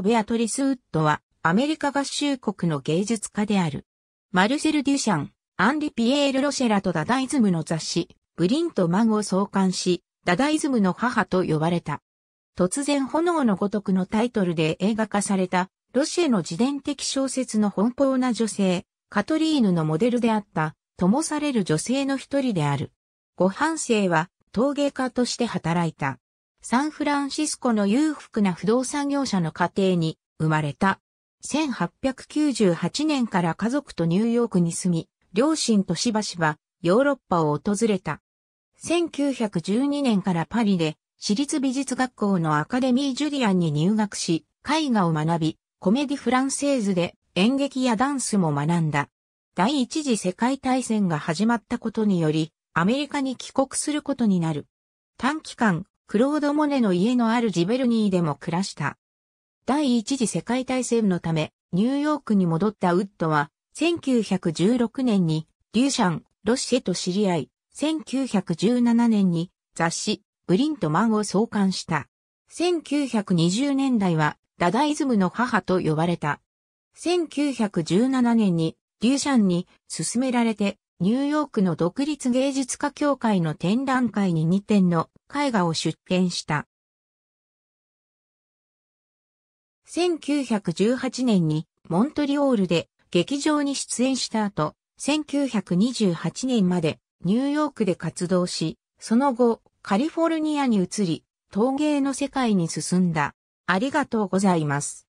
ベアトリス・ウッドはアメリカ合衆国の芸術家である。マルセル・デュシャン、アンリ・ピエール・ロシェラとダダイズムの雑誌、ブリンとマンを創刊し、ダダイズムの母と呼ばれた。突然炎のごとくのタイトルで映画化された、ロシェの自伝的小説の奔放な女性、カトリーヌのモデルであった、ともされる女性の一人である。ご半生は陶芸家として働いた。サンフランシスコの裕福な不動産業者の家庭に生まれた。1898年から家族とニューヨークに住み、両親としばしばヨーロッパを訪れた。1912年からパリで私立美術学校のアカデミー・ジュリアンに入学し、絵画を学び、コメディ・フランセーズで演劇やダンスも学んだ。第一次世界大戦が始まったことにより、アメリカに帰国することになる。短期間、クロード・モネの家のあるジベルニーでも暮らした。第一次世界大戦のため、ニューヨークに戻ったウッドは、1916年に、リューシャン、ロッシェと知り合い、1917年に雑誌、ブリントマンを創刊した。1920年代は、ダダイズムの母と呼ばれた。1917年に、リューシャンに勧められて、ニューヨークの独立芸術家協会の展覧会に2点の絵画を出展した。1918年にモントリオールで劇場に出演した後、1928年までニューヨークで活動し、その後カリフォルニアに移り、陶芸の世界に進んだ。ありがとうございます。